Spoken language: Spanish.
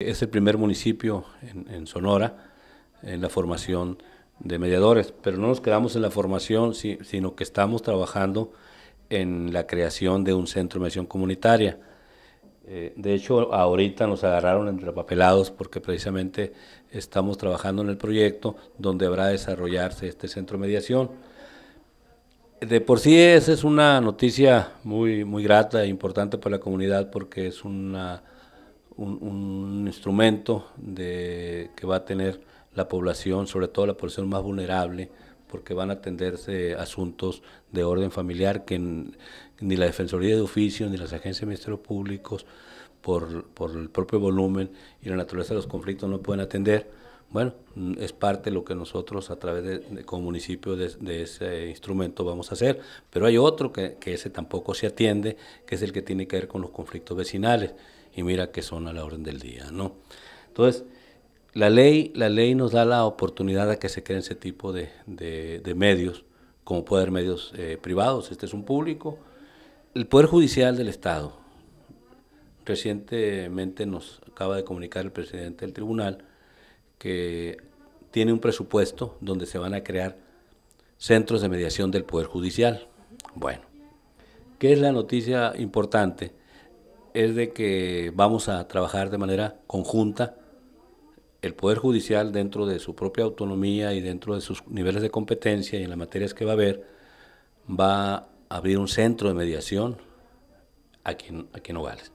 Es el primer municipio en, Sonora en la formación de mediadores, pero no nos quedamos en la formación, sino que estamos trabajando en la creación de un centro de mediación comunitaria. Eh, de hecho, ahorita nos agarraron entre papelados porque precisamente estamos trabajando en el proyecto donde habrá desarrollarse este centro de mediación. De por sí esa es una noticia muy, muy grata e importante para la comunidad porque es una un, instrumento que va a tener la población, sobre todo la población más vulnerable, porque van a atenderse asuntos de orden familiar que ni la Defensoría de Oficio ni las agencias de Ministerio Públicos, por el propio volumen y la naturaleza de los conflictos, no pueden atender. Bueno, mm, es parte de lo que nosotros a través de, como municipio de, ese instrumento vamos a hacer, pero hay otro que, ese tampoco se atiende, que es el que tiene que ver con los conflictos vecinales, y mira que son a la orden del día, ¿no? Entonces, la ley, la ley nos da la oportunidad a que se creen ese tipo de, medios, como pueden ser medios eh, privados, este es un público. El Poder Judicial del Estado, recientemente nos acaba de comunicar el presidente del tribunal, que tiene un presupuesto donde se van a crear centros de mediación del Poder Judicial. Bueno, ¿qué es la noticia importante? Es de que vamos a trabajar de manera conjunta el Poder Judicial dentro de su propia autonomía y dentro de sus niveles de competencia y en las materias que va a haber, va a abrir un centro de mediación aquí en, aquí en